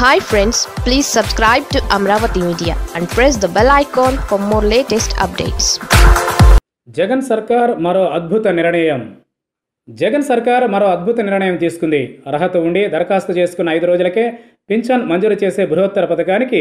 hi friends please subscribe to Amaravati media and press the bell icon for more latest updates Jagan సర్కార్ మరో అద్భుత నిర్ణయం జగన్ సర్కార్ మరో అద్భుత నిర్ణయం తీసుకుంది అర్హత ఉండి దరఖాస్తు చేసుకున్న ఐదు రోజులకే పింఛన్ మంజూరు చేసే బృహత్తర పథకానికి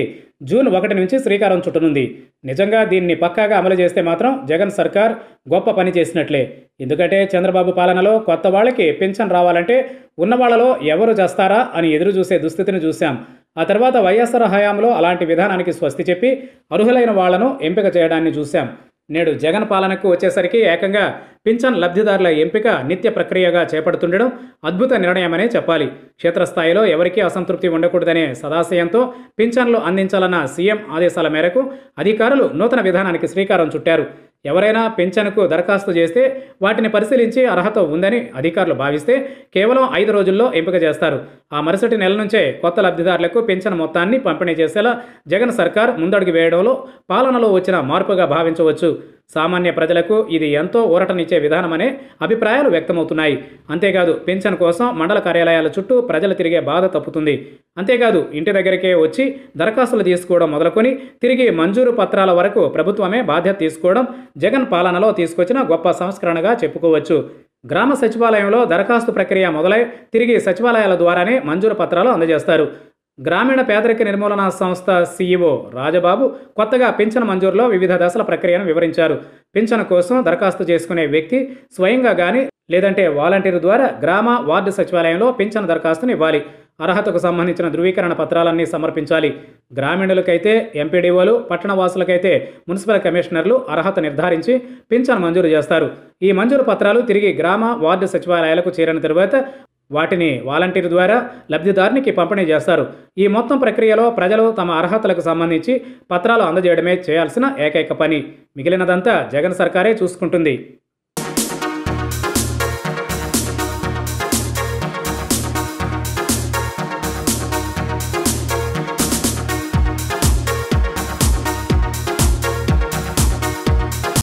జూన్ ఒకటి నుంచి శ్రీకారం చుట్టనుంది నిజంగా దీన్ని పక్కాగా అమలు చేస్తే మాత్రం జగన్ సర్కార్ గొప్ప పని చేసినట్లే ఎందుకంటే చంద్రబాబు పాలనలో కొత్త వాళ్ళకి పింఛన్ రావాలంటే ఉన్న వాళ్ళలో ఎవరు చేస్తారా అని ఎదురు చూసే దుస్థితిని చూశాం ఆ తర్వాత వైఎస్ఆర్ హయాంలో అలాంటి విధానానికి స్వస్తి చెప్పి అర్హులైన వాళ్లను ఎంపిక చేయడాన్ని చూశాం నేడు జగన్ పాలనకు వచ్చేసరికి ఏకంగా పింఛన్ లబ్ధిదారుల ఎంపిక నిత్య ప్రక్రియగా చేపడుతుండడం అద్భుత నిర్ణయమనే చెప్పాలి క్షేత్రస్థాయిలో ఎవరికీ అసంతృప్తి ఉండకూడదనే సదాశయంతో పింఛన్లు అందించాలన్న సీఎం ఆదేశాల మేరకు అధికారులు నూతన విధానానికి శ్రీకారం చుట్టారు ఎవరైనా పెన్షన్కు దరఖాస్తు చేస్తే వాటిని పరిశీలించి అర్హత ఉందని అధికారులు భావిస్తే కేవలం ఐదు రోజుల్లో ఎంపిక చేస్తారు ఆ మరుసటి నెల నుంచే కొత్త లబ్ధిదారులకు పెన్షన్ మొత్తాన్ని పంపిణీ చేసేలా జగన్ సర్కార్ ముందడుగు వేయడంలో పాలనలో వచ్చిన మార్పుగా భావించవచ్చు సామాన్య ప్రజలకు ఇది ఎంతో ఊరటనిచ్చే విధానమనే అభిప్రాయాలు వ్యక్తమవుతున్నాయి అంతేకాదు పెన్షన్ కోసం మండల కార్యాలయాల చుట్టూ ప్రజలు తిరిగే బాధ తప్పుతుంది అంతేకాదు ఇంటి దగ్గరికే వచ్చి దరఖాస్తులు తీసుకోవడం మొదలుకొని తిరిగి మంజూరు పత్రాల వరకు ప్రభుత్వమే బాధ్యత తీసుకోవడం జగన్ పాలనలో తీసుకొచ్చిన గొప్ప సంస్కరణగా చెప్పుకోవచ్చు గ్రామ సచివాలయంలో దరఖాస్తు ప్రక్రియ మొదలై తిరిగి సచివాలయాల ద్వారానే మంజూరు పత్రాలు అందజేస్తారు గ్రామీణ పేదరిక నిర్మూలన సంస్థ సీఈఓ రాజబాబు కొత్తగా పింఛన్ మంజూరులో వివిధ దశల ప్రక్రియను వివరించారు పింఛన్ కోసం దరఖాస్తు చేసుకునే వ్యక్తి స్వయంగా కానీ లేదంటే వాలంటీర్ ద్వారా గ్రామ వార్డు సచివాలయంలో పింఛన్ దరఖాస్తును ఇవ్వాలి అర్హతకు సంబంధించిన ధృవీకరణ పత్రాలన్నీ సమర్పించాలి గ్రామీణులకైతే ఎంపీడీఓలు పట్టణవాసులకైతే మున్సిపల్ కమిషనర్లు అర్హత నిర్ధారించి పింఛన్ మంజూరు చేస్తారు ఈ మంజూరు పత్రాలు తిరిగి గ్రామ వార్డు సచివాలయాలకు చేరిన తర్వాత వాటిని వాలంటీర్ ద్వారా లబ్ధిదారునికి పంపిణీ చేస్తారు ఈ మొత్తం ప్రక్రియలో ప్రజలు తమ అర్హతలకు సంబంధించి పత్రాలు అందజేయడమే చేయాల్సిన ఏకైక పని మిగిలినదంతా జగన్ సర్కారే చూసుకుంటుంది